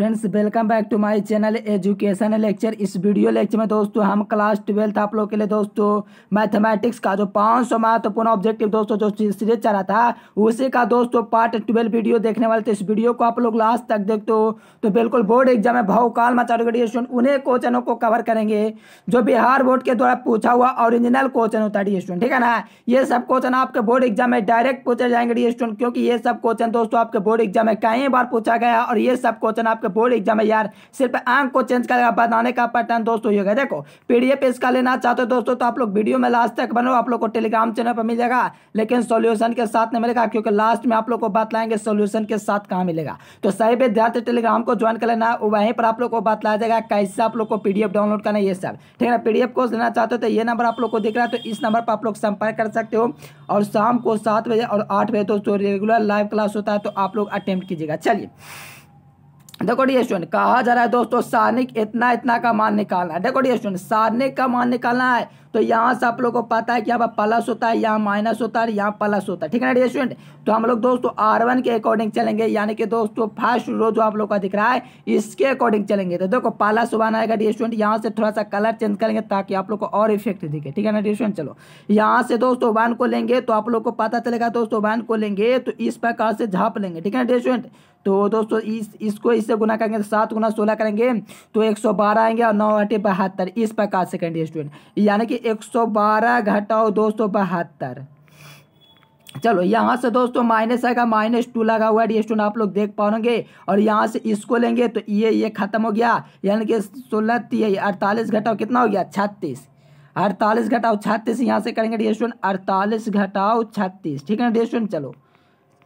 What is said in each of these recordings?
friends welcome back to my channel education lecture इस video lecture में दोस्तों हम क्लास ट्वेल्थ आप लोग के लिए दोस्तों मैथमेटिक्स का जो पाँच सौ महत्वपूर्ण ऑब्जेक्टिव दोस्तों जो सीरीज चला था उसी का दोस्तों पार्ट ट्वेल्व वीडियो देखने वाले थे इस वीडियो को आप लोग लास्ट तक देखते हो तो बिल्कुल बोर्ड एग्जाम में भवकाल मचारोगे स्टूडेंट उन्हें क्वेश्चनों को कवर करेंगे जो बिहार बोर्ड के द्वारा पूछा हुआ ओरिजिनल क्वेश्चन होता है स्टूडेंट ठीक है ना ये सब क्वेश्चन आपके बोर्ड एग्जाम में डायरेक्ट पूछे जाएंगे स्टूडेंट क्योंकि ये सब क्वेश्चन दोस्तों आपके बोर्ड एग्जाम में कई बार पूछा गया और ये सब क्वेश्चन आपके बोर्ड एग्जाम है यार सिर्फ आंक को चेंज करेगा बनाने का पैटर्न दोस्तों ये देखो पीडीएफ इसका लेना चाहते हो दोस्तों तो आप लोग वीडियो में लास्ट तक बनो आप लोग को टेलीग्राम चैनल पर मिल जाएगा लेकिन सोल्यूशन के साथ नहीं मिलेगा क्योंकि लास्ट में आप लोग को बतलाएंगे सोल्यूशन के साथ कहाँ मिलेगा तो सही विद्यार्थी टेलीग्राम को ज्वाइन कर लेना वहीं पर आप लोग को बतलाया जाएगा कैसे आप लोग को पी डाउनलोड करना ये सब ठीक है ना पीडीएफ कोर्स लेना चाहते हो तो ये नंबर आप लोग को दिख रहा है तो इस नंबर पर आप लोग संपर्क कर सकते हो और शाम को सात बजे और आठ बजे दोस्तों रेगुलर लाइव क्लास होता है तो आप लोग अटेम्प्ट कीजिएगा चलिए देखो डी स्टूडेंट कहा जा रहा है दोस्तों सारणिक इतना इतना का मान निकालना है देखो डी स्टूडेंट सारणिक का मान निकालना है तो यहाँ से आप लोगों को पता है कि यहाँ पर प्लस होता है यहाँ माइनस होता है यहाँ प्लस होता है ठीक है ना डी स्टूडेंट तो हम लोग दोस्तों आर वन के अकॉर्डिंग चलेंगे यानी कि दोस्तों फर्स्ट रो जो आप लोग का दिख रहा है इसके अकॉर्डिंग चलेंगे तो देखो पाला सुबह आएगा डी स्टूडेंट यहाँ से थोड़ा सा कलर चेंज करेंगे ताकि आप लोग को और इफेक्ट दिखे ठीक है ना डी स्टूडेंट चलो यहाँ से दोस्तों वन को लेंगे तो आप लोग को पता चलेगा दोस्तों वन को लेंगे तो इस प्रकार से झाप लेंगे ठीक है ना डी स्टूडेंट तो दोस्तों इस इसको इससे गुना करेंगे तो सात गुना सोलह करेंगे तो एक सौ बारह आएंगे और नौ घटे बहत्तर इस प्रकार से करेंगे स्टूडेंट यानी कि एक सौ बारह घटाओ दो सौ बहत्तर चलो यहाँ से दोस्तों माइनस आएगा माइनस टू लगा हुआ है डी स्टूडेंट आप लोग देख पाओगे और यहाँ से इसको लेंगे तो ये ये खत्म हो गया यानी कि सोलह अड़तालीस घटाओ कितना हो गया छत्तीस अड़तालीस घटाओ छत्तीस यहाँ से करेंगे डी स्टूडेंट अड़तालीस घटाओ छत्तीस ठीक है ना डी स्टूडेंट चलो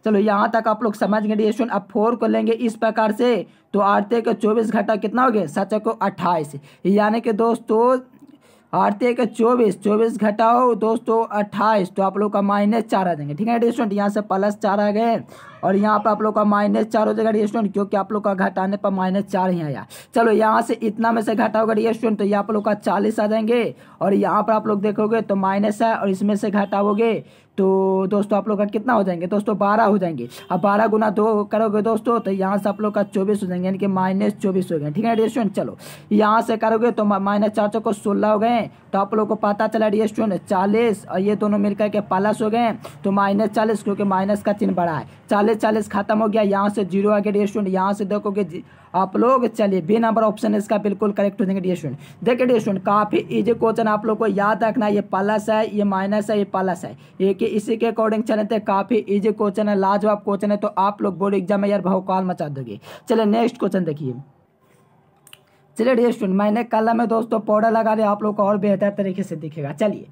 चलो यहाँ तक आप लोग समझ गए डिएशन अब फोर को लेंगे इस प्रकार से तो आरते के चौबीस घटा कितना हो गया सच को अट्ठाईस यानी कि दोस्तों आरते के चौबीस चौबीस घटाओ दोस्तों अट्ठाईस तो आप लोग का माइनस चार आ जाएंगे ठीक है रेस्टोरेंट यहाँ से प्लस चार आ गए और यहाँ पर आप लोग का माइनस चार हो जाएगा रेस्टोरेंट क्योंकि आप लोग का घटाने पर माइनस चार ही आया चलो यहाँ से इतना में से घटाओगे रेस्टोरेंट तो यहाँ आप लोग का चालीस आ जाएंगे और यहाँ पर आप लोग देखोगे तो माइनस है और इसमें से घटाओगे तो दोस्तों आप लोग का कितना हो जाएंगे दोस्तों बारह हो जाएंगे अब बारह गुना दो करोगे दोस्तों तो यहाँ से आप लोग का चौबीस हो जाएंगे यानी कि माइनस चौबीस हो गए ठीक है रेस्टोरेंट चलो यहाँ से करोगे तो माइनस चार सौ को सोलह हो गए तो आप लोग को पता चला रेस्टोरेंट चालीस और ये दोनों मिलकर के प्लस हो गए तो माइनस चालीस क्योंकि माइनस का चिन्ह बड़ा है चालीस चालीस खत्म हो गया यहाँ से जीरो आ गया रेस्टोरेंट यहाँ से देखोगे आप लोग चलिए बी नंबर ऑप्शन इसका बिल्कुल करेक्ट हो जाएंगे डी स्टूडेंट देखिए डी स्टूडेंट काफ़ी ईजी क्वेश्चन आप लोग को याद रखना ये प्लस है ये माइनस है ये प्लस है एक कि इसी के अकॉर्डिंग चले थे काफ़ी इजी क्वेश्चन है लाजवाब क्वेश्चन है तो आप लोग बोर्ड एग्जाम में यार भवकाल मचा दोगे चले नेक्स्ट क्वेश्चन देखिए चलिए डियर स्टूडेंट मैंने कल में दोस्तों पाउडर लगा लिया आप लोग को और बेहतर तरीके से दिखेगा चलिए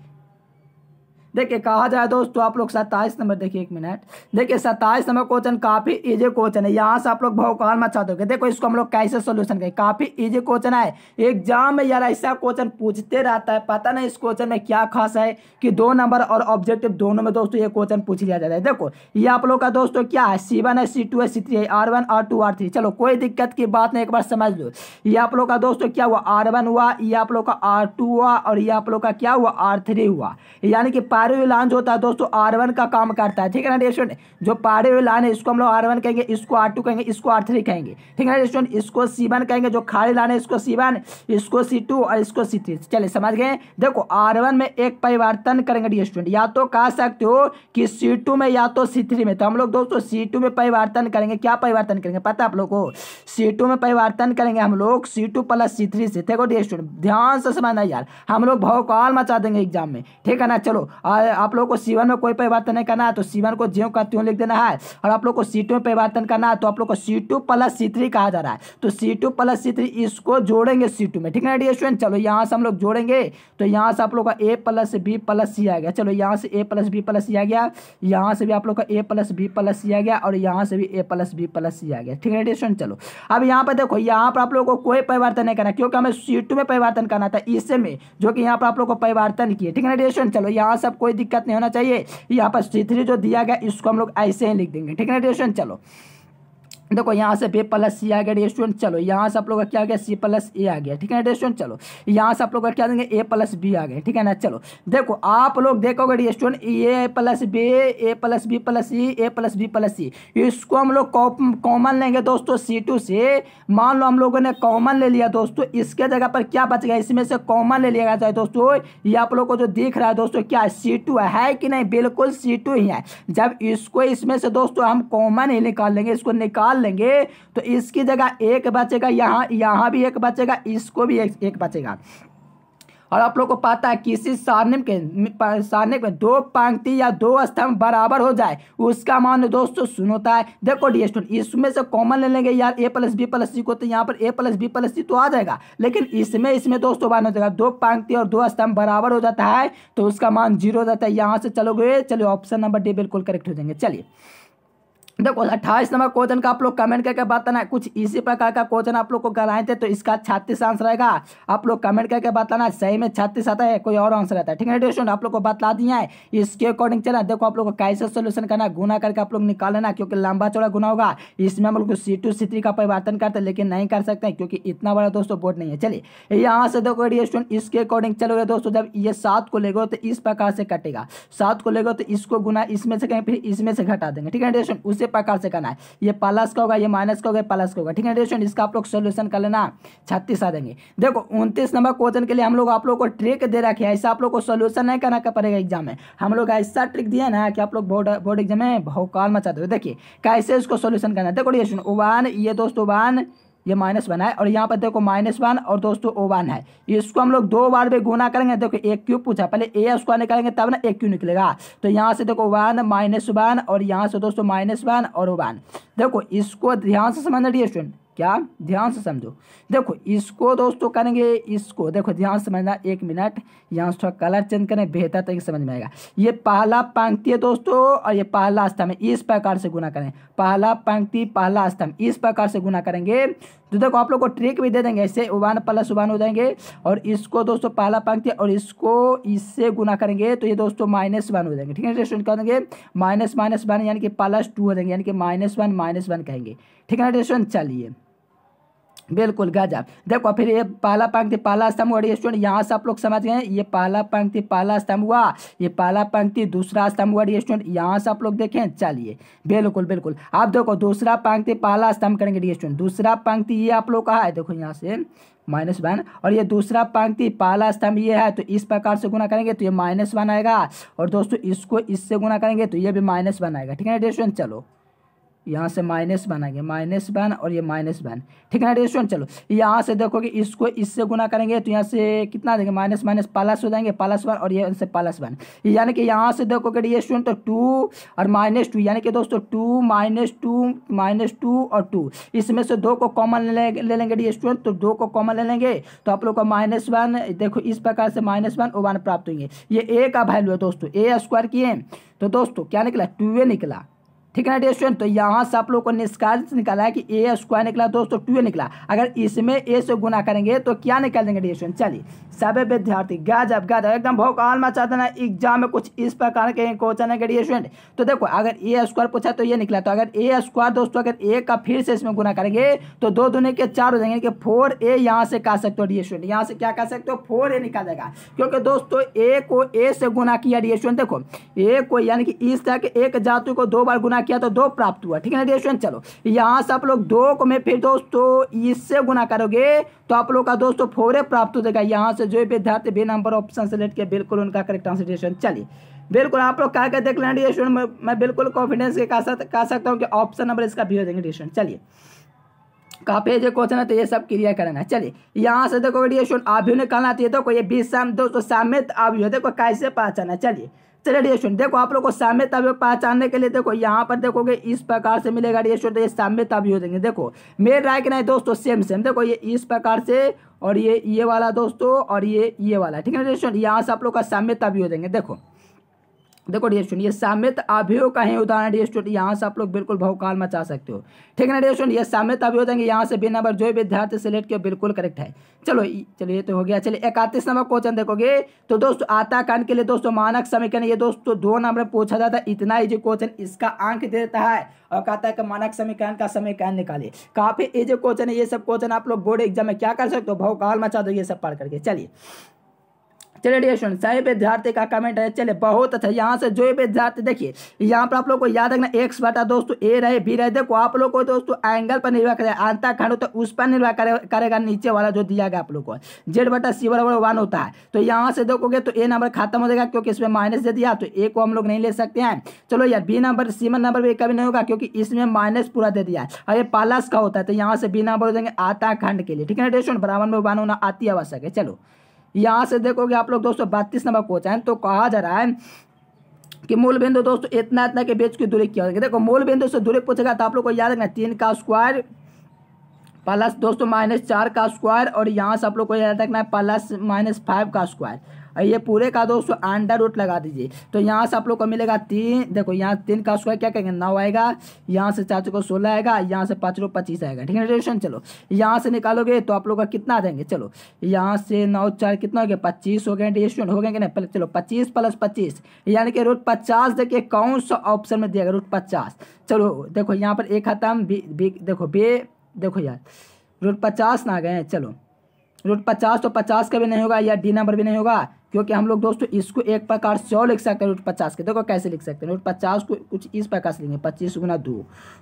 देखिए कहा जाए दोस्तों आप लोग सत्ताईस नंबर देखिए एक मिनट देखिए सत्ताईस नंबर क्वेश्चन काफी इजी क्वेश्चन है यहाँ से आप लोग भौकाल मचा दोगे देखो इसको हम लोग कैसे सोल्यूशन करें काफी इजी क्वेश्चन है एग्जाम में यार ऐसा क्वेश्चन पूछते रहता है पता नहीं इस क्वेश्चन में क्या खास है कि दो नंबर और ऑब्जेक्टिव दोनों में दोस्तों ये क्वेश्चन पूछ लिया जाता है देखो ये आप लोग का दोस्तों क्या है सी वन है सी टू है सी थ्री है R one R two R three चलो कोई दिक्कत की बात नहीं एक बार समझ लो ये आप लोग का दोस्तों क्या हुआ आर वन हुआ ये आप लोग का आर टू हुआ और ये आप लोग का क्या हुआ आर थ्री हुआ यानी कि पारवी हुए लान जो होता है दोस्तों आर वन का काम करता है ठीक है ना रेस्टोरेंट जो पारवी हुए लान है इसको हम लोग आर वन कहेंगे इसको आर टू कहेंगे इसको आर थ्री कहेंगे ठीक है ना रेस्टोरेंट इसको सी वन कहेंगे जो खाली लान है इसको सी वन इसको सी टू और इसको सी थ्री चलिए समझ गए देखो आर वन में एक परिवर्तन करेंगे रेस्टोरेंट या तो कह सकते हो कि सी टू में या तो सी थ्री में तो हम लोग दोस्तों सी टू में परिवर्तन करेंगे क्या परिवर्तन करेंगे पता आप लोग को सी टू में परिवर्तन करेंगे हम लोग C two plus C three से देखो रेस्टोरेंट ध्यान से समझना यार हम लोग भौकाल मचा देंगे एग्जाम में ठीक है ना चलो आप लोग को सीवन में कोई परिवर्तन नहीं करना है तो सीवन को ज्यो का त्यों लिख देना है और आप लोग को सी में परिवर्तन करना है तो आप लोग को C two plus C three कहा जा रहा है तो C two plus C three इसको जोड़ेंगे सी में ठीक है डी चलो यहाँ से हम लोग जोड़ेंगे तो यहाँ से आप लोग का A plus B plus C आ गया चलो यहाँ से A plus B plus C आ गया यहाँ से भी आप लोग का A plus B plus C आ गया और यहाँ से भी A plus B plus C आ गया ठीक है डी चलो अब यहाँ पर देखो यहाँ पर आप लोग को कोई परिवर्तन नहीं करना क्योंकि हमें सी में परिवर्तन करना था इससे में जो कि यहाँ पर आप लोग को परिवर्तन किए ठीक है डी चलो यहाँ से कोई दिक्कत नहीं होना चाहिए यहाँ पर सी जो दिया गया इसको हम लोग ऐसे ही लिख देंगे ठीक है ना चलो देखो यहाँ से बी प्लस सी आ गया रेस्टोरेंट चलो यहाँ से आप लोग का क्या आ गया सी प्लस ए आ गया ठीक है रेस्टोरेंट चलो यहाँ से आप लोग का क्या देंगे ए प्लस बी आ गया ठीक है ना चलो देखो आप लोग देखोगे restaurant A plus B A plus B plus C A plus B plus C इसको हम लोग कॉमन लेंगे दोस्तों सी टू से मान लो हम लोगों ने कॉमन ले लिया दोस्तों इसके जगह पर क्या बच गया इसमें से कॉमन ले लिया जाए दोस्तों ये आप लोग को जो दिख रहा है दोस्तों क्या सी टू है कि नहीं बिल्कुल सी टू ही है जब इसको इसमें से दोस्तों हम कॉमन ही निकाल लेंगे इसको निकाल लेंगे तो इसकी जगह एक बचेगा यहाँ यहाँ भी एक बचेगा इसको भी एक, एक बचेगा और आप लोग को पता है किसी सारनेम के सारनेम में दो पंक्ति या दो स्तंभ बराबर हो जाए उसका मान दोस्तों सुन होता तो है देखो डी स्टूडेंट इसमें से कॉमन ले लेंगे यार A plus B plus C को तो यहाँ पर A plus B plus C तो आ जाएगा लेकिन इसमें इसमें दोस्तों मान हो जाएगा दो पंक्ति और दो स्तंभ बराबर हो जाता है तो उसका मान जीरो हो जाता है यहाँ से चलोगे चलो ऑप्शन नंबर डी बिल्कुल करेक्ट हो जाएंगे चलिए देखो अट्ठाईस नंबर क्वेश्चन का आप लोग कमेंट करके बताना है कुछ इसी प्रकार का क्वेश्चन आप लोग को कराए थे तो इसका छत्तीस आंसर रहेगा आप लोग कमेंट करके बताना सही में छत्तीस आता है कोई और आंसर रहता है ठीक है स्टूडेंट आप लोग को बता दिया है इसके अकॉर्डिंग चला देखो आप लोग को कैसे सोल्यूशन करना गुना करके आप लोग निकाल लेना क्योंकि लंबा चौड़ा गुना होगा इसमें हम लोग सी टू सी का परिवर्तन करते लेकिन नहीं कर सकते क्योंकि इतना बड़ा दोस्तों बोर्ड नहीं है चलिए यहाँ से देखो स्टूडेंट इसके अकॉर्डिंग चलोगे दोस्तों जब ये सात को लेगा तो इस प्रकार से कटेगा सात को लेगा तो इसको गुना इसमें से कहीं फिर इसमें से घटा देंगे ठीक है स्टूडेंट उस उसी प्रकार से करना है ये प्लस का होगा ये माइनस का होगा प्लस का होगा ठीक है स्टूडेंट इसका आप लोग सोल्यूशन कर लेना छत्तीस आ देंगे देखो उनतीस नंबर क्वेश्चन के लिए हम लोग आप लोग को ट्रिक दे रखे हैं ऐसा आप लोग को सोल्यूशन नहीं करना पड़ेगा एग्जाम में हम लोग ऐसा ट्रिक दिया ना कि आप लोग बोर्ड बोर्ड एग्जाम में बहुत काल मचाते हो देखिए कैसे उसको सोल्यूशन करना है देखो ये सुनो वन ये दोस्तों वन ये माइनस वन है और यहाँ पर देखो माइनस वन और दोस्तों ओ वन है इसको हम लोग दो बार भी गुना करेंगे देखो एक क्यूब पूछा पहले ए स्क्वायर निकालेंगे तब ना एक क्यू निकलेगा तो यहाँ से देखो वन माइनस वन और यहाँ से दोस्तों माइनस वन और ओ वन देखो इसको ध्यान से समझना स्टूडेंट क्या ध्यान से समझो देखो इसको दोस्तों करेंगे इसको देखो ध्यान से समझना एक मिनट यहाँ से थोड़ा कलर चेंज करें बेहतर तरीके समझ में आएगा ये पहला पंक्ति है दोस्तों और ये पहला स्तंभ इस प्रकार से गुना करें पहला पंक्ति पहला स्तंभ इस प्रकार से गुना करेंगे तो देखो आप लोग को ट्रिक भी दे देंगे ऐसे वन प्लस वन हो जाएंगे और इसको दोस्तों पहला पंक्ति और इसको इससे गुना करेंगे तो ये दोस्तों माइनस वन हो जाएंगे ठीक है स्टूडेंट कर देंगे माइनस माइनस वन यानी कि प्लस टू हो जाएंगे यानी कि माइनस वन माइनस वन कहेंगे ठीक है ना स्टूडेंट चलिए बिल्कुल गजब देखो फिर ये पहला पंक्ति पहला स्तंभ और रेस्टोरेंट स्टूडेंट यहाँ से आप लोग समझ गए ये पहला पंक्ति पहला स्तंभ हुआ ये पहला पंक्ति दूसरा स्तंभ और रेस्टोरेंट स्टूडेंट यहाँ से आप लोग देखें चलिए बिल्कुल बिल्कुल आप देखो दूसरा पंक्ति पहला स्तंभ करेंगे रेस्टोरेंट स्टूडेंट दूसरा पंक्ति ये आप लोग का है देखो यहाँ से माइनस वन और ये दूसरा पंक्ति पहला स्तंभ ये है तो इस प्रकार से गुना करेंगे तो ये माइनस वन आएगा और दोस्तों इसको इससे गुना करेंगे तो ये भी माइनस वन आएगा ठीक है स्टूडेंट चलो यहाँ से माइनस वन आ गया माइनस वन और ये माइनस वन ठीक है ना रेस्टोरेंट चलो यहाँ से देखो कि इसको इससे गुना करेंगे तो यहाँ से कितना देंगे माइनस माइनस प्लस हो जाएंगे प्लस वन और ये इनसे प्लस वन यानी कि यहाँ से देखो कि रेस्टोरेंट तो टू और माइनस टू यानी कि दोस्तों two minus two minus two और टू इसमें से दो को कॉमन ले, ले लेंगे रेस्टोरेंट तो दो को कॉमन ले लेंगे तो आप लोग का माइनस वन देखो इस प्रकार से माइनस वन और वन प्राप्त होंगे ये ए का वैल्यू है दोस्तों ए स्क्वायर किए तो दोस्तों क्या निकला टू ए निकला ठीक है ना डी स्टूडेंट तो यहाँ से आप लोग को निष्कार निकला है कि ए स्क्वायर निकला दोस्तों टू ए निकला अगर इसमें ए से गुना करेंगे तो क्या निकाल देंगे डी स्टूडेंट चलिए सभी विद्यार्थी गजब गजब एकदम भोकाल मचा देना एग्जाम में कुछ इस प्रकार के क्वेश्चन है डी स्टूडेंट तो देखो अगर ए स्क्वायर पूछा तो ये निकला तो अगर ए स्क्वायर दोस्तों अगर ए का फिर से इसमें गुना करेंगे तो दो दुने के चार हो जाएंगे कि फोर ए यहाँ से कह सकते हो डी स्टूडेंट यहाँ से क्या कह सकते हो फोर ए निकाल देगा क्योंकि दोस्तों ए को ए से गुना किया डी स्टूडेंट देखो ए को यानी कि इस तरह के एक जातु को दो बार गुना गुना किया तो दो प्राप्त हुआ ठीक है ना स्टूडेंट चलो यहाँ से आप लोग दो को मैं फिर दोस्तों इससे गुना करोगे तो आप लोग का दोस्तों फोरे प्राप्त हो जाएगा यहाँ से जो विद्यार्थी बे नंबर ऑप्शन सेलेक्ट किया बिल्कुल उनका करेक्ट आंसर स्टूडेंट चलिए बिल्कुल आप लोग कह के देख लेना स्टूडेंट मैं बिल्कुल कॉन्फिडेंस के कह सकता हूँ कि ऑप्शन नंबर इसका भी हो जाएंगे स्टूडेंट चलिए काफी जो क्वेश्चन है तो ये सब क्लियर करना है चलिए यहाँ से देखो डियर स्टूडेंट अभिनय कहना चाहिए देखो ये बीस साम दोस्तों सामित तो अभी देखो कैसे पहचाना चलिए चलिए डियर स्टूडेंट देखो आप लोग को साम्यता अवयव पहचानने के लिए देखो यहाँ पर देखोगे इस प्रकार से मिलेगा डियर स्टूडेंट तो ये साम्यता हो जाएंगे देखो मेरे राय के नहीं दोस्तों सेम सेम देखो ये इस प्रकार से और ये ये वाला दोस्तों और ये ये वाला ठीक है डियर यहाँ से आप लोग का साम्यता हो जाएंगे देखो देखो डियर स्टूडेंट ये सामित अभियो का ही उदाहरण डियर स्टूडेंट यहाँ से आप लोग बिल्कुल भवकाल मचा सकते हो ठीक है ना डियर स्टूडेंट ये सामित अभियो देंगे यहाँ से बिना नंबर जो विद्यार्थी सेलेक्ट किया बिल्कुल करेक्ट है चलो चलो ये तो हो गया चलिए इकतीस नंबर क्वेश्चन देखोगे तो दोस्तों आता कांड के लिए दोस्तों मानक समीकरण ये दोस्तों दो नंबर पूछा जाता है इतना इजी क्वेश्चन इसका आंक देता है और कहता है कि मानक समीकरण का समीकरण निकालिए काफी इजी क्वेश्चन है ये सब क्वेश्चन आप लोग बोर्ड एग्जाम में क्या कर सकते हो भौकाल मचा दो ये सब पढ़ करके चलिए चलिए डियर स्टूडेंट सही विद्यार्थी का कमेंट है चले बहुत अच्छा यहाँ से जो विद्यार्थी देखिए यहाँ पर आप लोग को याद रखना एक्स बटा दोस्तों ए रहे बी रहे देखो आप लोग को दोस्तों एंगल पर निर्भर करेगा आंता खंड होता है उस पर निर्भर करे, करेगा नीचे वाला जो दिया गया आप लोग को जेड बटा सी बराबर वन होता है तो यहाँ से देखोगे तो ए नंबर खत्म हो जाएगा क्योंकि इसमें माइनस दे दिया तो ए को हम लोग नहीं ले सकते हैं चलो यार बी नंबर सी नंबर भी कभी नहीं होगा क्योंकि इसमें माइनस पूरा दे दिया है और ये पालस का होता है तो यहाँ से बी नंबर हो जाएंगे आता खंड के लिए ठीक है ना डेस्टोरेंट बराबर में वन होना आती आवश्यक है चलो यहाँ से देखोगे आप लोग दोस्तों बत्तीस नंबर क्वेश्चन तो कहा जा रहा है कि मूल बिंदु दोस्तों इतना इतना के बीच की दूरी क्या होगी देखो मूल बिंदु से दूरी पूछेगा तो आप लोग को याद रखना तीन का स्क्वायर प्लस दोस्तों माइनस चार का स्क्वायर और यहाँ से आप लोग को याद रखना है प्लस माइनस फाइव का स्क्वायर ये पूरे का दोस्तों अंडर रूट लगा दीजिए तो यहाँ से आप लोग को मिलेगा तीन देखो यहाँ तीन का स्क्वायर क्या कहेंगे नौ आएगा यहाँ से चार को सोलह आएगा यहाँ से पाँच को पच्चीस आएगा ठीक है रेडिएशन चलो यहाँ से निकालोगे तो आप लोग का कितना आ जाएंगे चलो यहाँ से नौ चार कितना हो गया पच्चीस हो गए रेडिएशन हो गए कि नहीं चलो पच्चीस प्लस पच्चीस यानी कि रूट पचास देखिए कौन सा ऑप्शन में दिया गया रूट पचास चलो देखो यहाँ पर एक खत्म देखो बे देखो यार रूट पचास ना गए चलो रूट पचास तो पचास का भी नहीं होगा या डी नंबर भी नहीं होगा क्योंकि हम लोग दोस्तों इसको एक प्रकार से और लिख सकते हैं रूट पचास के देखो कैसे लिख सकते हैं रूट पचास को कुछ इस प्रकार से लिखेंगे पच्चीस गुना दो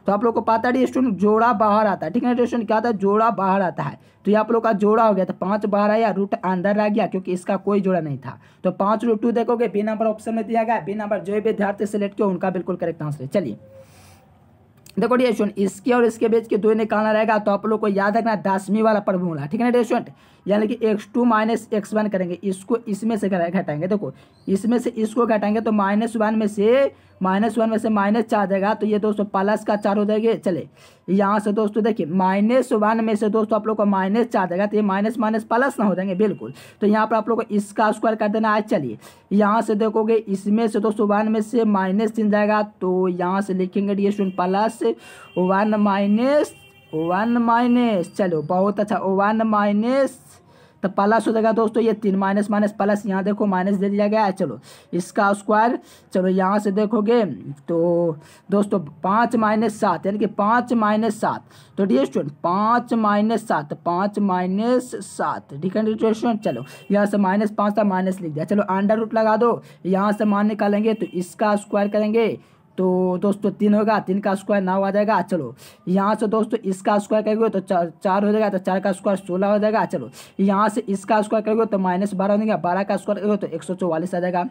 तो आप लोग को पता है स्टूडेंट जोड़ा बाहर आता है ठीक है स्टूडेंट क्या था जोड़ा बाहर आता है तो ये आप लोग का जोड़ा हो गया तो पाँच बाहर आया रूट अंदर रह गया क्योंकि इसका कोई जोड़ा नहीं था तो पाँच रूट टू देखोगे बी नंबर ऑप्शन में दिया गया बी नंबर जो भी विद्यार्थी सेलेक्ट किया उनका बिल्कुल करेक्ट आंसर है चलिए देखो डी स्टूडेंट इसके और इसके बीच के दो निकालना रहेगा तो आप लोग को याद रखना दसवीं वाला फॉर्मूला ठीक है ना डी स्टूडेंट यानी कि X two minus X one करेंगे इसको इसमें से घटाएंगे देखो इसमें से इसको घटाएंगे तो माइनस वन में से माइनस वन में से माइनस चार जाएगा तो ये दोस्तों प्लस का चार हो जाएगा चले यहाँ से दोस्तों देखिए माइनस वन में से दोस्तों आप लोग को माइनस चार जाएगा तो ये माइनस माइनस प्लस ना हो जाएंगे बिल्कुल तो यहाँ पर आप लोग को इसका स्क्वायर कर देना है चलिए यहाँ से देखोगे इसमें से दोस्तों वन में से माइनस तीन जाएगा तो यहाँ से लिखेंगे dear student plus one minus one minus चलो बहुत अच्छा वन माइनस तो प्लस हो जाएगा दोस्तों ये तीन माइनस माइनस प्लस यहाँ देखो माइनस दे दिया गया है चलो इसका स्क्वायर चलो यहाँ से देखोगे तो दोस्तों पाँच माइनस सात यानी कि पाँच माइनस सात तो डी स्टूडेंट पाँच माइनस सात तो पाँच माइनस सात ठीक है स्टूडेंट चलो यहाँ से माइनस पाँच था माइनस लिख दिया चलो अंडर रूट लगा दो यहाँ से मान निकालेंगे तो इसका स्क्वायर करेंगे तो दोस्तों तीन होगा तीन का स्क्वायर नौ आ जाएगा चलो यहाँ से दोस्तों इसका स्क्वायर करेंगे तो चार चार हो जाएगा तो चार का स्क्वायर सोलह हो जाएगा चलो यहाँ से इसका स्क्वायर करेंगे तो माइनस बारह हो जाएगा बारह का स्क्वायर करेंगे तो एक सौ चौवालीस आ जाएगा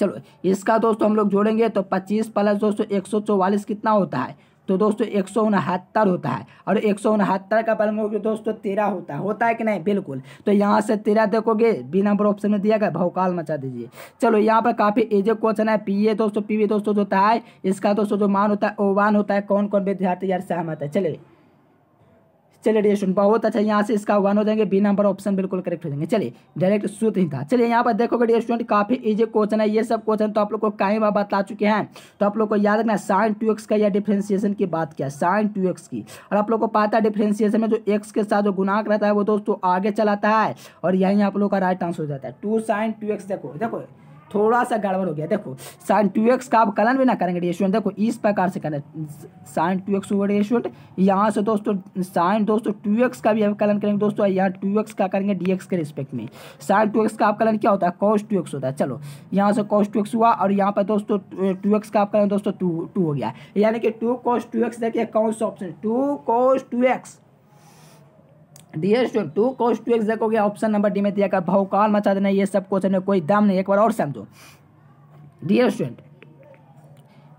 चलो इसका दोस्तों हम लोग जोड़ेंगे तो पच्चीस प्लस दोस्तों एक सौ चौवालीस कितना होता है तो दोस्तों एक सौ उनहत्तर होता है और एक सौ उनहत्तर का पलमोगे दोस्तों तेरह होता है होता है कि नहीं बिल्कुल तो यहाँ से तेरह देखोगे बी नंबर ऑप्शन में दिया गया भौकाल मचा दीजिए चलो यहाँ पर काफ़ी एजे क्वेश्चन है पी ए दोस्तों पी दोस्तों जो होता है इसका दोस्तों जो मान होता है ओ वन होता है कौन कौन विद्यार्थी यार सहमत है चलिए चलिए स्टूडेंट बहुत अच्छा यहाँ से इसका वन हो जाएंगे बी नंबर ऑप्शन बिल्कुल करेक्ट हो जाएंगे चलिए डायरेक्ट सूत्र ही था चलिए यहाँ पर देखोगे डी स्टूडेंट काफी इजी क्वेश्चन है ये सब क्वेश्चन तो आप लोग को कई बार बता चुके हैं तो आप लोग को याद रखना साइन टू एक्स का या डिफ्रेंसिएशन की बात किया साइन टू एक्स की और आप लोग को पता है डिफ्रेंसिएशन में जो एक्स के साथ जो गुनाक रहता है वो दोस्तों आगे चलाता है और यही आप लोग का राइट आंसर हो जाता है टू साइन टू एक्स देखो देखो थोड़ा सा गड़बड़ हो गया देखो साइन टू एक्स का आप कलन भी ना करेंगे डियर देखो इस प्रकार से करें साइन टू एक्स होगा डियर यहाँ से दोस्तों साइन दोस्तों टू एक्स का भी आप कलन करेंगे दोस्तों यहाँ टू एक्स का करेंगे डी एक्स के रिस्पेक्ट में साइन टू एक्स का आप कलन क्या होता है कॉस टू एक्स होता है चलो यहाँ से कॉस टू एक्स हुआ और यहाँ पर दोस्तों टू एक्स का आप कलन दोस्तों टू टू हो गया यानी कि टू कॉस टू एक्स देखिए कौन सा option two cos two X D S two two cos two X देखोगे ऑप्शन नंबर डी में दिया का भाव मचा देना ये सब क्वेश्चन में कोई दाम नहीं एक बार और समझो डी स्टूडेंट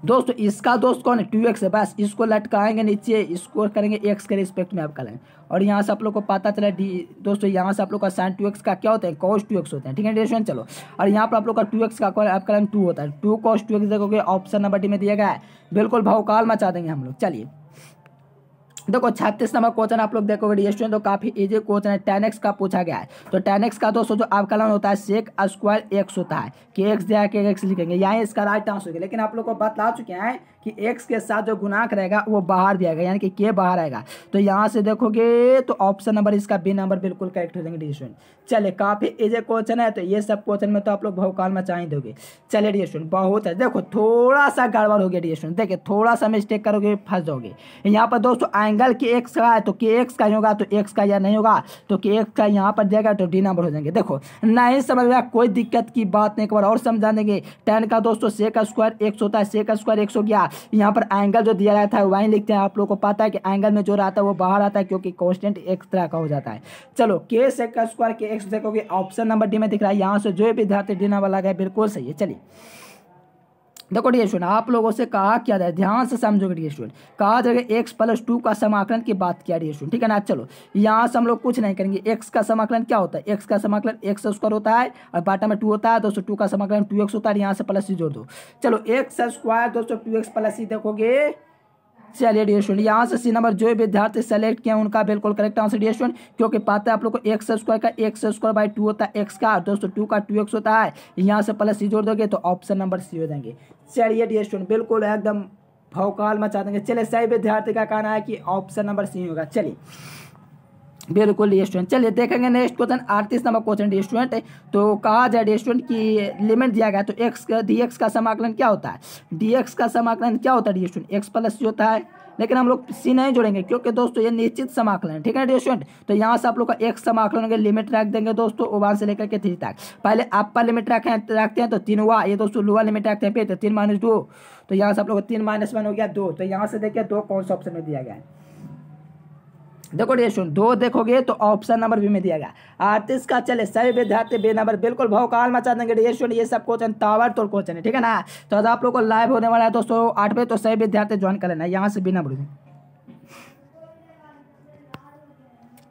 दोस्तों इसका दोस्त कौन है टू एक्स है बस इसको लटकाएंगे नीचे इसको करेंगे एक्स के रिस्पेक्ट में आप करें और यहाँ से आप लोग को पता चला डी दोस्तों यहाँ से आप लोग का साइन टू एक्स का क्या होता है कॉस टू एक्स होता है ठीक है डेस्टूडेंट चलो और यहाँ पर आप लोग का टू एक्स का कौन आप करें टू होता है टू कॉस टू एक्स देखोगे ऑप्शन नंबर डी में दिया गया है बिल्कुल भाव काल मचा देंगे हम लोग चलिए देखो छत्तीस नंबर क्वेश्चन आप लोग देखोगे स्टूडेंट तो काफी इजी क्वेश्चन है टेन एक्स का पूछा गया है तो टेन एक्स का दोस्तों जो अवकलन होता है सेक स्क्वायर एक्स होता है कि एक्स दिया के एक्स लिखेंगे यहाँ इसका राइट आंसर होगा लेकिन आप लोग को बता चुके हैं कि एक्स के साथ जो गुनाक रहेगा वो बाहर भी आएगा यानी कि k बाहर आएगा तो यहाँ से देखोगे तो ऑप्शन नंबर इसका बी नंबर बिल्कुल करेक्ट हो जाएंगे डी स्टूडेंट चले काफ़ी इजे क्वेश्चन है तो ये सब क्वेश्चन में तो आप लोग भवकाल में ही दोगे चलिए डी स्टूडेंट बहुत है देखो थोड़ा सा गड़बड़ हो गया डी स्टूडेंट देखिए थोड़ा सा मिस्टेक करोगे फंस जाओगे यहाँ पर दोस्तों एंगल के एक्स का है तो के एक्स का होगा तो एक्स का या नहीं होगा तो के एक्स का यहाँ पर जाएगा तो डी नंबर हो जाएंगे देखो नहीं समझ में कोई दिक्कत की बात नहीं एक बार और समझा देंगे टेन का दोस्तों से का स्क्वायर एक होता है से का स्क्वायर एक सौ गया यहाँ पर एंगल जो दिया रहता है वहीं लिखते हैं आप लोग को पता है कि एंगल में जो रहता है वो बाहर आता है क्योंकि कॉन्स्टेंट एक्स तरह का हो जाता है चलो के से स्क्वायर के एक्स देखोगे ऑप्शन नंबर डी में दिख रहा है यहाँ से जो भी डी नंबर लगा है बिल्कुल सही है चलिए देखो डी स्टूडेंट आप लोगों से कहा क्या जाए ध्यान से समझोगे डी स्टूडेंट कहा जाएगा एक्स प्लस टू का समाकलन की बात किया डी स्टूडेंट ठीक है ना चलो यहाँ से हम लोग कुछ नहीं करेंगे एक्स का समाकलन क्या होता है एक्स का समाकलन एक्स स्क्वायर होता है और बाटा में टू होता है दोस्तों टू का समाकलन टू होता है यहाँ से प्लस सी जोड़ दो चलो एक्स स्क्वायर दोस्तों टू एक्स प्लस सी देखोगे चलिए डी स्टूडेंट यहाँ से सी नंबर जो विद्यार्थी सेलेक्ट किया उनका बिल्कुल करेक्ट आंसर डी स्टूडेंट क्योंकि पता है आप लोग को एक्स स्क्वायर का एक्स स्क्वायर बाई टू होता है एक्स का दोस्तों टू का टू एक्स होता है यहाँ से प्लस सी जोड़ दोगे तो ऑप्शन नंबर सी हो जाएंगे चलिए डी स्टूडेंट बिल्कुल एकदम भौकाल मचा देंगे चलिए सही विद्यार्थी का कहना है कि ऑप्शन नंबर सी होगा चलिए बिल्कुल डी स्टूडेंट चलिए देखेंगे नेक्स्ट क्वेश्चन अड़तीस नंबर क्वेश्चन डी स्टूडेंट तो कहा जाए डी स्टूडेंट की लिमिट दिया गया तो एक्स डी एक्स का समाकलन क्या होता है डी एक्स का समाकलन क्या होता है डी स्टूडेंट एक्स प्लस होता है लेकिन हम लोग सी नहीं जोड़ेंगे क्योंकि दोस्तों ये निश्चित समाकलन है ठीक है डियर स्टूडेंट तो यहाँ से आप लोग का एक समाकलन के लिमिट रख देंगे दोस्तों वन से लेकर के थ्री तक पहले अपर लिमिट रखें रखते हैं तो तीन हुआ ये दोस्तों लोअर लिमिट रखते हैं फिर तो तीन माइनस दो तो यहाँ से आप लोग तीन माइनस वन हो गया दो तो यहाँ से देखिए दो कौन सा ऑप्शन में दिया गया है देखो डेढ़ सुन दो देखोगे तो ऑप्शन नंबर बी में दिया गया अड़तीस का चले सही विद्यार्थी बे नंबर बिल्कुल भाव काल मचा देंगे डेढ़ सुन ये सब क्वेश्चन तावर तोड़ क्वेश्चन है ठीक है ना तो आप लोग को लाइव होने वाला है दोस्तों बजे तो सही विद्यार्थी ज्वाइन कर लेना यहाँ से बिना भूलें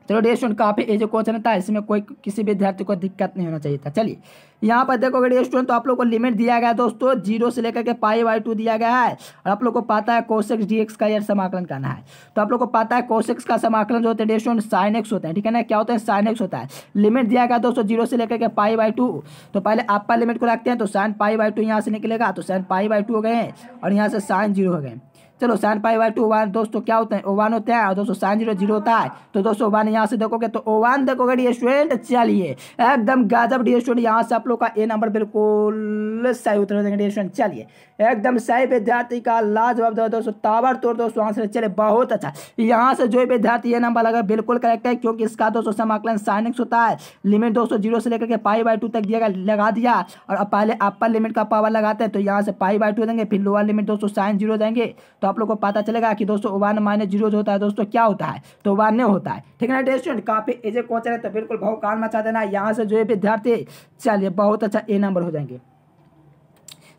चलो डे स्टूडेंट काफ़ी एज क्वेश्चन था इसमें कोई किसी भी विद्यार्थी को दिक्कत नहीं होना चाहिए था चलिए यहाँ पर देखोगे डे स्टूडेंट तो आप लोग को लिमिट दिया गया है दोस्तों जीरो से लेकर के पाई बाई टू दिया गया है और आप लोग को पता है कोशेक्स डी का यार समाकलन करना है तो आप लोग को पता है कोशेक्स का समाकलन जो होता है स्टूडेंट साइन एक्स होता है ठीक है ना क्या होता है साइन एक्स होता है लिमिट दिया गया दोस्तों जीरो से लेकर के पाई बाई टू तो पहले आप लिमिट को रखते हैं तो साइन पाई बाई टू यहाँ से निकलेगा तो साइन पाई बाई टू हो गए और यहाँ से साइन जीरो हो गए चलो sine pi by two one दोस्तों क्या होता है ओ वन होता है दोस्तों साइन जीरो जीरो होता है तो दोस्तों वन यहाँ से देखोगे तो ओ वन देखोगे डी स्टूडेंट चलिए एकदम गाजब डी स्टूडेंट यहाँ से आप लोग का ए नंबर बिल्कुल सही उत्तर देंगे डी स्टूडेंट चलिए एकदम सही विद्यार्थी का लाजवाब दोस्तों ताबर तोड़ दोस्तों आंसर चले बहुत अच्छा यहाँ से जो विद्यार्थी ए नंबर लगा बिल्कुल करेक्ट है क्योंकि इसका दोस्तों समाकलन साइन एक्स होता है लिमिट दोस्तों जीरो से लेकर के पाई बाई टू तक दिया लगा दिया और पहले अपर लिमिट का पावर लगाते हैं तो यहाँ से पाई बाई टू देंगे फिर लोअर लिमिट दोस्तों साइन जीरो देंगे तो आप लोग को पता चलेगा कि दोस्तों वन माइनस जीरो जो होता है दोस्तों क्या होता है तो वन नहीं होता है ठीक है ना स्टूडेंट काफ़ी एजे कोचर है तो बिल्कुल भाव कान मचा देना यहाँ से जो है विद्यार्थी चलिए बहुत अच्छा ए नंबर हो जाएंगे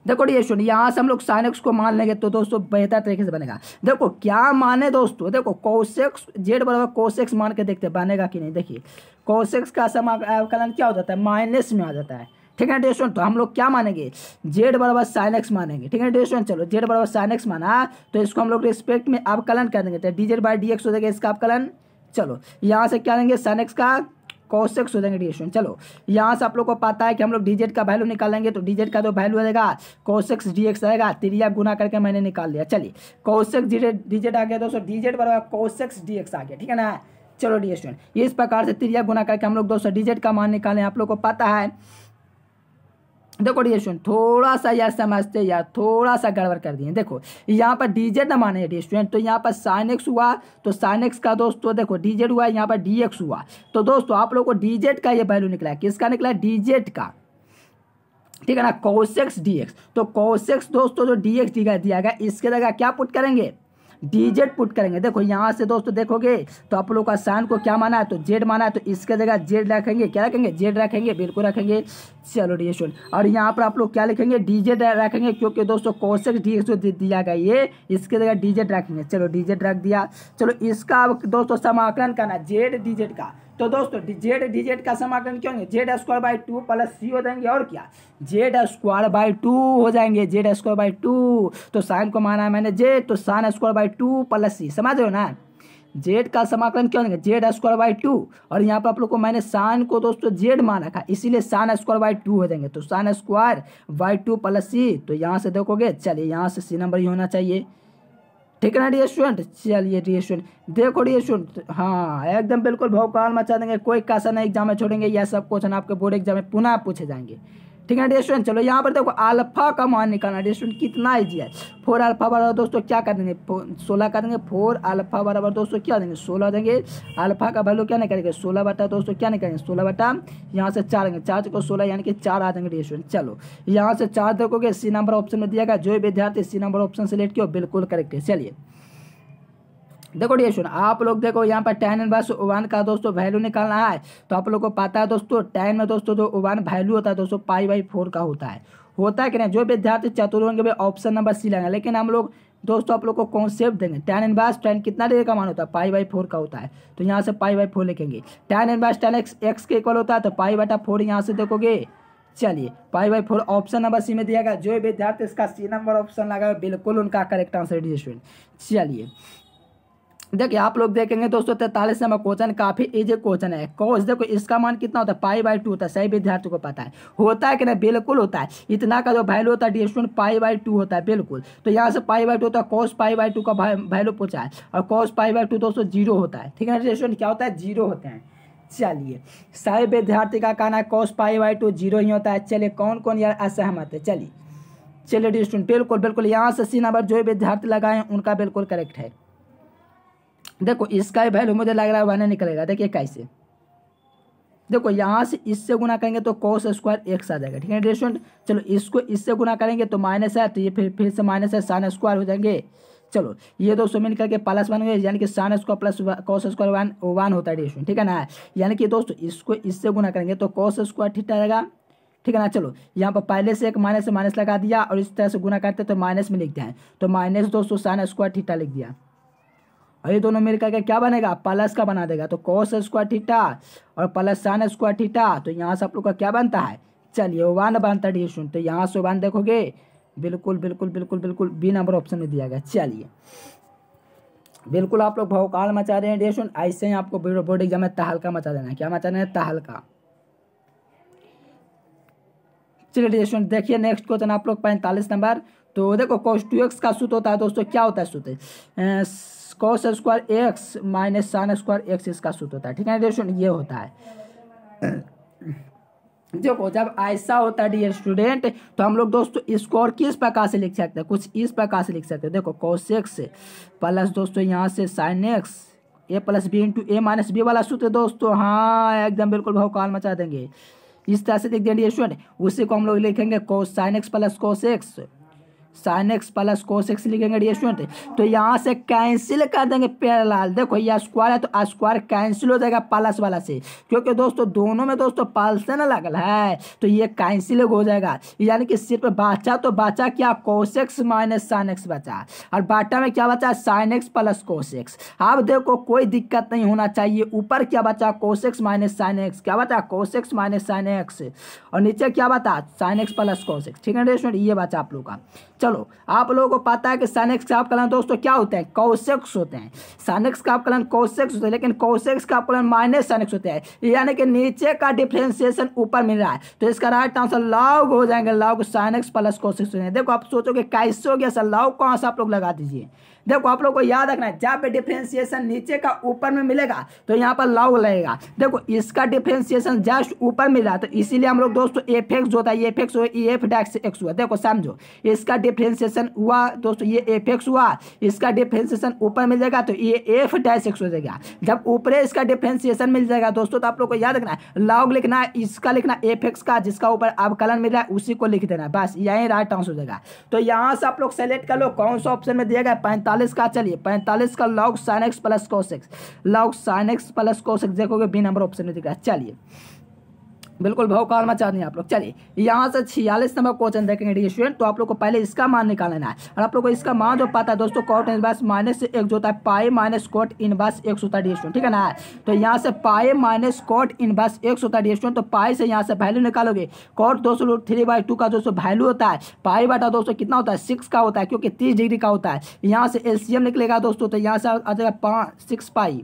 देखो ये सुन यहाँ से हम लोग साइन एक्स को मान लेंगे तो दोस्तों बेहतर तरीके से बनेगा देखो क्या माने दोस्तों देखो कोशेक्स जेड बराबर कोशेक्स मान के देखते बनेगा कि नहीं देखिए कोशेक्स का समाकलन क्या हो जाता है माइनस में आ जाता है ठीक है डेस्टोन तो हम लोग क्या मानेंगे जेड बराबर साइन एक्स मानेंगे ठीक है डेस्टोन चलो जेड बराबर साइन एक्स माना तो इसको हम लोग रिस्पेक्ट में आप कलन कर देंगे D Z by D X हो जाएगा इसका आप कलन चलो यहाँ से क्या लेंगे साइन एक्स का एक्स हो जाएंगे डिस्टूडेंट चलो यहाँ से आप लोग को पता है कि हम लोग डीजेड का वैल्यू निकालेंगे तो डीजेड का जो वैल्यू रहेगा एक्स डी एक्स रहेगा त्रिया गुना करके मैंने निकाल लिया चलिए कॉसेक्स डीजेड आ गया दोस्तों जेड बराबर एक्स डी एक्स आ गया ठीक है ना चलो डी इस प्रकार से त्रिया गुना करके हम लोग दोस्तों डीजेड का मान निकालें आप लोग को पता है देखो डी स्टूडेंट थोड़ा सा यार समझते यार थोड़ा सा गड़बड़ कर दिए देखो यहाँ पर डी जेड माने डी स्टूडेंट तो यहाँ पर साइन एक्स हुआ तो साइन एक्स का दोस्तों देखो डी जेड हुआ यहाँ पर डी एक्स हुआ तो दोस्तों आप लोगों को डी जेड का ये वैल्यू निकला है किसका निकला है डी जेड का ठीक है ना कोसेक्स डी एक्स तो कोसेक्स दोस्तों जो डी एक्स दिया गया इसके जगह क्या पुट करेंगे डी जेड पुट करेंगे देखो यहाँ से दोस्तों देखोगे तो आप लोग का साइन को क्या माना है तो जेड माना है तो इसके जगह जेड रखेंगे क्या रखेंगे जेड रखेंगे बिल्कुल रखेंगे चलो डी और यहाँ पर आप लोग क्या लिखेंगे डी जेड रखेंगे क्योंकि दोस्तों कौशिक डी दिया गया ये इसके जगह डी जेड रखेंगे चलो डी जेड रख दिया चलो इसका दोस्तों समाकलन करना जेड डी जेड का तो दोस्तों जेड डीजेड का समाकलन क्यों होंगे Z square by two plus C हो जाएंगे और क्या जेड स्क्वायर बाई टू हो जाएंगे जेड स्क्वायर बाई टू तो साइन को माना है मैंने जेड तो sine square by two plus C समझ रहे हो ना जेड का समाकलन क्यों होगा जेड स्क्वायर बाई टू और यहाँ पर आप लोग को मैंने साइन को दोस्तों जेड माना था इसीलिए साइन स्क्वायर बाई टू हो जाएंगे तो sine square by two plus C तो यहाँ से देखोगे चलिए यहाँ से सी नंबर ही होना चाहिए ठीक है ना डी स्टूडेंट चलिए डी स्टूडेंट देखो डी स्टूडेंट हाँ एकदम बिल्कुल भौकाल मचा देंगे कोई कैसा नहीं एग्जाम में छोड़ेंगे यह सब क्वेश्चन आपके बोर्ड एग्जाम में पुनः पूछे जाएंगे ठीक है स्टूडेंट चलो यहाँ पर देखो अल्फा का मान निकालना स्टूडेंट कितना ईजी है फोर अल्फा बराबर दोस्तों क्या कर देंगे सोलह कर देंगे फोर अल्फा बराबर दोस्तों क्या देंगे सोलह देंगे अल्फा का वैल्यू क्या निकालेंगे सोलह बटा दोस्तों क्या निकालेंगे सोलह बटा यहाँ से चार देंगे चार को सोलह यानी कि चार आ जाएंगे स्टूडेंट चलो यहाँ से चार देखोगे सी नंबर ऑप्शन में दिया गया जो विद्यार्थी सी नंबर ऑप्शन सेलेक्ट किया बिल्कुल करेक्ट है चलिए देखो डियर सुन आप लोग देखो यहाँ पर टेन इनवर्स वन का दोस्तों वैल्यू निकालना है तो आप लोग को पता है दोस्तों टेन में दोस्तों जो वन वैल्यू होता है दोस्तों पाई बाई फोर का होता है होता है कि नहीं जो विद्यार्थी चतुर होंगे वे ऑप्शन नंबर सी लेंगे लेकिन हम लोग दोस्तों आप लोग को कॉन्सेप्ट देंगे टेन इनवर्स टेन कितना डिग्री का मान होता है पाई बाई फोर का होता है तो यहाँ से पाई बाई फोर लिखेंगे tan inverse tan X X के इक्वल होता है तो पाई बाटा फोर यहाँ से देखोगे चलिए pi by four option number C में दिया गया जो विद्यार्थी इसका सी नंबर ऑप्शन लगा बिल्कुल उनका करेक्ट आंसर डिजिशन चलिए देखिए आप लोग देखेंगे दोस्तों तैतालीस नंबर क्वेश्चन काफी इजी क्वेश्चन है कोस देखो इसका मान कितना होता है पाई बाई टू होता है सही विद्यार्थी को पता है होता है कि नहीं बिल्कुल होता है इतना का जो वैल्यू होता है डी पाई बाई टू होता है बिल्कुल तो यहाँ से पाई बाई टू होता है कॉस पाई बाई टू का वैल्यू पूछा है और कौश पाई बाई टू दोस्तों जीरो होता है ठीक है डी क्या होता है जीरो होते हैं चलिए सही विद्यार्थी का कहना है cos pi by two zero ही होता है चलिए कौन कौन यार असहमत है चलिए चलिए डी बिल्कुल बिल्कुल यहाँ से सी नंबर जो विद्यार्थी लगाए उनका बिल्कुल करेक्ट है देखो इसका वैल्यू मुझे लग रहा है वन निकलेगा देखिए कैसे देखो यहाँ से इससे गुना करेंगे तो कॉस स्क्वायर एक आ जाएगा ठीक है स्टूडेंट चलो इसको इससे गुना करेंगे तो माइनस है तो ये फिर फिर से माइनस है साइन स्क्वायर हो जाएंगे चलो ये दो सौ मिल करके प्लस वन यानी कि sine square plus cos square one one होता है डिस्टूडेंट ठीक है ना यानी कि दोस्तों इसको इससे गुना करेंगे तो कॉस स्क्वायर ठीक आएगा ठीक है ना चलो यहाँ पर पहले से एक माइनस से माइनस लगा दिया और इस तरह से गुना करते तो माइनस में लिख दिया है तो माइनस दोस्तों साइन स्क्वायर ठीक लिख दिया और ये दोनों मिलकर के क्या बनेगा प्लस का बना देगा तो कॉस स्क्वायर थीटा और प्लस साइन स्क्वायर थीटा तो यहाँ से आप लोग का क्या बनता है चलिए वन बनता है सुन तो यहाँ से वन देखोगे बिल्कुल बिल्कुल बिल्कुल बिल्कुल बी नंबर ऑप्शन में दिया गया चलिए बिल्कुल आप लोग भौकाल मचा रहे हैं डे सुन ऐसे ही आपको बोर्ड एग्जाम में तहलका मचा देना है क्या मचा देना है तहलका चलिए डे सुन देखिए नेक्स्ट क्वेश्चन आप लोग पैंतालीस नंबर तो देखो कॉस टू एक्स का सूत्र होता है दोस्तों क्या होता है सूत्र cos square X minus sine square X इसका सूत्र होता है ठीक है डी ये होता है देखो जब ऐसा होता है डी स्टूडेंट तो हम लोग दोस्तों स्कोर किस प्रकार से लिख सकते हैं कुछ इस प्रकार से लिख सकते हैं देखो कॉस एक्स प्लस दोस्तों यहाँ से sine X A plus B into A minus B वाला सूत्र दोस्तों हाँ एकदम बिल्कुल भाव काल मचा देंगे इस तरह से लिख देंगे स्टूडेंट उसी को हम लोग लिखेंगे cos sine X plus cos X sine X plus cos X लिखेंगे डी स्टूडेंट तो यहाँ से कैंसिल कर देंगे पैरलाल देखो ये स्क्वायर है तो स्क्वायर कैंसिल हो जाएगा प्लस वाला से क्योंकि दोस्तों दोनों में दोस्तों ना लगल है तो ये कैंसिल हो जाएगा यानी कि सिर्फ बाचा तो बाचा क्या cos X minus sine X बचा और बाटा में क्या बचा sine X plus cos X अब देखो कोई दिक्कत नहीं होना चाहिए ऊपर क्या बचा cos X minus sine X क्या बचा cos X minus sine X और नीचे क्या बता sine X plus cos X ठीक है ये बचा आप लोग का चलो आप लोगों को पता है कि सैनिक्स का अपकलन दोस्तों क्या होता है कौशेक्स होते हैं सैनिक्स का अपकलन कौशेक्स होता है लेकिन कौशेक्स का अपकलन माइनस सैनिक्स होता है यानी कि नीचे का डिफ्रेंसिएशन ऊपर मिल रहा है तो इसका राइट आंसर लॉग हो जाएंगे लॉग सैनिक्स प्लस कौशिक्स हो जाएंगे देखो आप सोचोगे कैसे हो गया सर लॉग कहाँ से आप लोग लगा दीजिए देखो आप लोग को याद रखना है जहाँ पे डिफ्रेंसिएशन नीचे का ऊपर में मिलेगा तो यहाँ पर लॉग लगेगा देखो इसका डिफ्रेंसिएशन जस्ट ऊपर मिला तो इसीलिए हम लोग दोस्तों एफ एक्स होता है F X F dash X हुआ देखो समझो इसका डिफ्रेंसिएशन हुआ दोस्तों ये एफ एक्स हुआ इसका डिफ्रेंसिएशन ऊपर मिल जाएगा तो ये एफ डैश एक्स हो जाएगा जब ऊपर इसका डिफ्रेंसिएशन मिल जाएगा दोस्तों तो आप लोग को याद रखना है लॉग लिखना है इसका लिखना एफ एक्स का जिसका ऊपर अवकलन मिल रहा है उसी को लिख देना है बस यही राइट आंसर हो जाएगा तो यहाँ से आप लोग सेलेक्ट कर लो कौन सा ऑप्शन में दिया गया पैंतालीस पैंतालीस का चलिए पैंतालीस का log sine X plus cos X log sine X plus cos X देखोगे बी नंबर ऑप्शन में दिखा चलिए बिल्कुल भाव काल मचा चाहते हैं आप लोग चलिए यहाँ से छियालीस नंबर क्वेश्चन देखेंगे स्टूडेंट तो आप लोग को पहले इसका मान निकाल लेना है और आप लोग को इसका मान जो पता है दोस्तों इन इनवर्स माइनस एक जो होता है पाए माइनस कॉट इनवर्स एक सोता डी स्टूडेंट ठीक है ना तो यहाँ से पाए माइनस कॉट इनवर्स एक सोता डी स्टूडेंट तो पाए से यहाँ से वैल्यू निकालोगे कॉट दो सौ थ्री बाई टू का दोस्तों वैल्यू होता है पाए बाटा दोस्तों कितना होता है सिक्स का होता है क्योंकि तीस डिग्री का होता है यहाँ से एम निकलेगा दोस्तों तो यहाँ से आ जाएगा पाँच six pi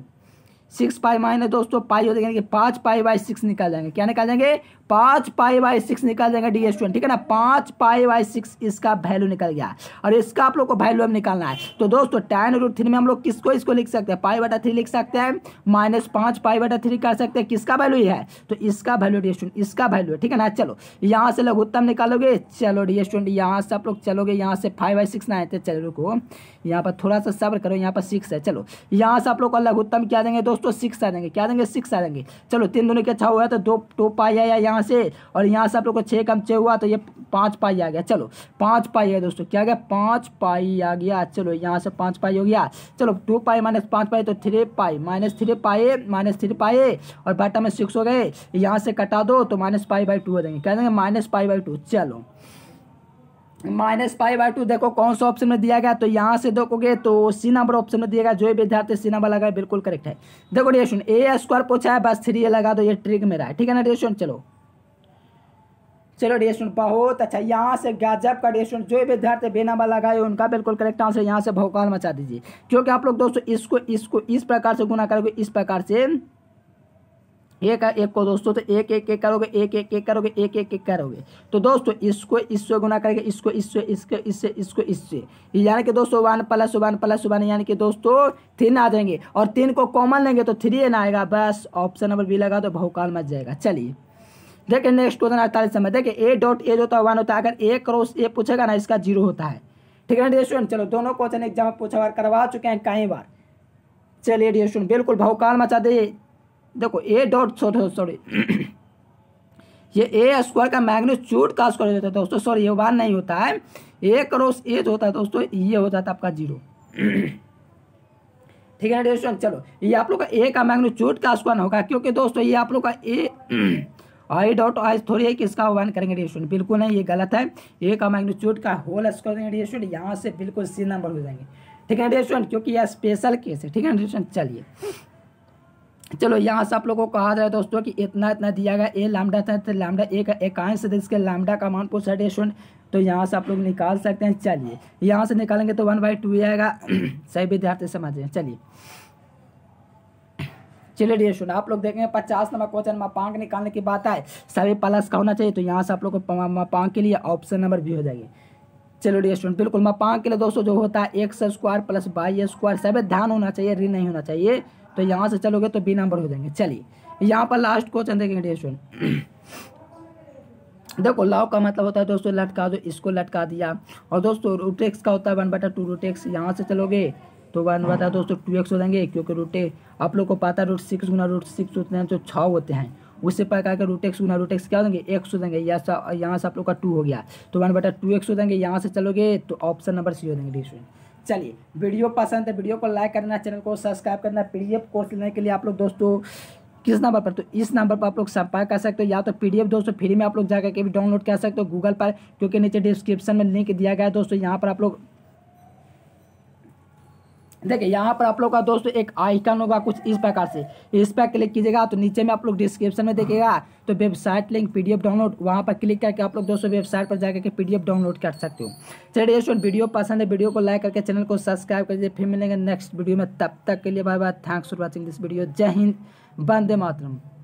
six pi minus दोस्तों पाई हो देखेंगे पाँच पाई बाई सिक्स निकाल जाएंगे क्या निकाल जाएंगे पाँच पाई बाई सिक्स निकाल देंगे डी एस ठीक है ना पाँच पाई बाई सिक्स इसका वैल्यू निकल गया और इसका आप लोग को वैल्यू हम निकालना है तो दोस्तों टेन रूट थ्री में हम लोग किसको इसको लिख सकते हैं पाई बटा थ्री लिख सकते हैं माइनस पाँच पाई बटा थ्री कर सकते हैं किसका वैल्यू है तो इसका वैल्यू डी एस इसका वैल्यू है ठीक है ना चलो यहाँ से लघुत्तम निकालोगे चलो डी एस यहाँ से आप लोग चलोगे यहाँ से फाइव बाई सिक्स ना चलो रुको यहाँ पर थोड़ा सा सब्र करो यहाँ पर सिक्स है चलो यहाँ से आप लोग को लघुत्तम क्या देंगे दोस्तों सिक्स आ देंगे क्या देंगे सिक्स आ देंगे चलो तीन दोनों के अच्छा हुआ तो दो टू पाई है यहाँ यहाँ से और यहाँ से आप लोग को छः कम छः हुआ तो ये पाँच पाई आ गया चलो पाँच पाई है दोस्तों क्या गया पाँच पाई आ गया चलो यहाँ से पाँच पाई हो गया चलो टू पाई माइनस पाँच पाई तो three pi minus three pi minus three pi और बाटा में सिक्स हो गए यहाँ से कटा दो तो माइनस पाई बाई टू हो जाएंगे क्या देंगे माइनस पाई बाई टू चलो माइनस पाई बाई टू देखो कौन सा ऑप्शन में दिया गया तो यहाँ से देखोगे तो सी नंबर ऑप्शन में दिया गया जो भी विद्यार्थी सी नंबर लगा बिल्कुल करेक्ट है देखो रिएशन ए स्क्वायर पूछा है बस थ्री लगा दो ये ट्रिक मेरा है ठीक है ना रिएशन चलो चलो डी स्टूडेंट बहुत अच्छा यहाँ से गजब का रेस्टोरेंट स्टूडेंट जो विद्यार्थी बे नंबर लगाए उनका बिल्कुल करेक्ट आंसर यहाँ से भोकाल मचा दीजिए क्योंकि आप लोग दोस्तों इसको इसको इस प्रकार से गुना करोगे इस प्रकार से एक एक को दोस्तों तो एक एक एक करोगे एक एक एक करोगे एक एक एक करोगे तो दोस्तों इसको इससे गुना करेंगे इसको इससे इसके इससे इसको इससे यानी कि दोस्तों one plus one plus one यानी कि दोस्तों तीन आ जाएंगे और तीन को कॉमन लेंगे तो थ्री ना आएगा बस ऑप्शन नंबर बी लगा तो बहुकाल मच जाएगा चलिए देखिए नेक्स्ट क्वेश्चन अड़तालीस नंबर देखिए ए डॉट ए जो होता तो है वन होता है अगर ए क्रॉस ए पूछेगा ना इसका जीरो होता है ठीक है ना स्टूडेंट चलो दोनों क्वेश्चन एग्जाम में पूछा बार करवा चुके हैं कई बार चलिए डी स्टूडेंट बिल्कुल भवकाल मचा दे देखो ए डॉट सॉरी ये ए स्क्वायर का मैग्नीट्यूड का स्क्वायर होता है दोस्तों सॉरी ये वन नहीं होता है ए क्रॉस ए जो होता है दोस्तों ये हो जाता है आपका जीरो ठीक है ना स्टूडेंट चलो ये आप लोग का ए का मैग्नीट्यूड का स्क्वायर होगा क्योंकि दोस्तों ये आप लोग का ए आई डॉट आइज थोड़ी है कि इसका वन करेंगे रेडिएशन बिल्कुल नहीं ये गलत है ए का मैग्नीट्यूड का होल स्क्वायर करेंगे रेडिएशन यहाँ से बिल्कुल सी नंबर हो जाएंगे ठीक है रेडिएशन क्योंकि यह स्पेशल केस है ठीक है रेडिएशन चलिए चलो यहाँ से आप लोगों को कहा जाए दोस्तों कि इतना इतना दिया गया ए लामडा था तो लामडा ए का एकांश जिसके लामडा का मान पूछा रेडिएशन तो यहाँ से आप लोग निकाल सकते हैं चलिए यहाँ से निकालेंगे तो वन बाई टू आएगा सही विद्यार्थी समझ रहे हैं चलिए चलिए डी सुन आप लोग देखेंगे पचास नंबर क्वेश्चन में पांक निकालने की बात है सभी प्लस का होना चाहिए तो यहाँ से आप लोग को पांक के लिए ऑप्शन नंबर भी हो जाएगी चलो डी स्टूडेंट बिल्कुल मपां के लिए दोस्तों जो होता है X square plus Y square सभी ध्यान होना चाहिए ऋण नहीं होना चाहिए तो यहाँ से चलोगे तो बी नंबर हो जाएंगे चलिए यहाँ पर लास्ट क्वेश्चन देखेंगे डी स्टूडेंट देखो लाव का मतलब होता है दोस्तों लटका दो इसको लटका दिया और दोस्तों रूटेक्स का होता है वन बटा टू रूटेक्स यहाँ से चलोगे तो वन बता दोस्तों टू एक्स हो जाएंगे क्योंकि रूट आप लोग को पता है रूट सिक्स गुना रूट सिक्स होते हैं जो छः होते हैं उससे प्रकार का रूट एक्स गुना रूट एक्स क्या हो देंगे एक्स हो देंगे यहाँ यहाँ से आप लोग का टू हो गया तो वन बटा टू एक्स हो देंगे यहाँ से चलोगे तो ऑप्शन नंबर सी हो देंगे चलिए वीडियो पसंद है वीडियो को लाइक करना चैनल को सब्सक्राइब करना पी एफ कोर्स लेने के लिए आप लोग दोस्तों किस नंबर पर तो इस नंबर पर आप लोग संपर्क कर सकते हो या तो पीडीएफ दोस्तों फ्री में आप लोग जाकर के भी डाउनलोड कर सकते हो गूगल पर क्योंकि नीचे डिस्क्रिप्शन में लिंक दिया गया है दोस्तों यहाँ पर आप लोग देखिए यहाँ पर आप लोग का दोस्तों एक आइकन होगा कुछ इस प्रकार से इस पर क्लिक कीजिएगा तो नीचे में आप लोग डिस्क्रिप्शन में देखिएगा तो वेबसाइट लिंक पीडीएफ डाउनलोड वहाँ पर क्लिक करके आप लोग दोस्तों वेबसाइट पर जाकर के पीडीएफ डाउनलोड कर सकते हो चलिए दोस्तों वीडियो पसंद है वीडियो को लाइक करके चैनल को सब्सक्राइब कर फिर मिलेंगे नेक्स्ट वीडियो में तब तक के लिए bye bye thanks for watching this video जय हिंद बंदे मातरम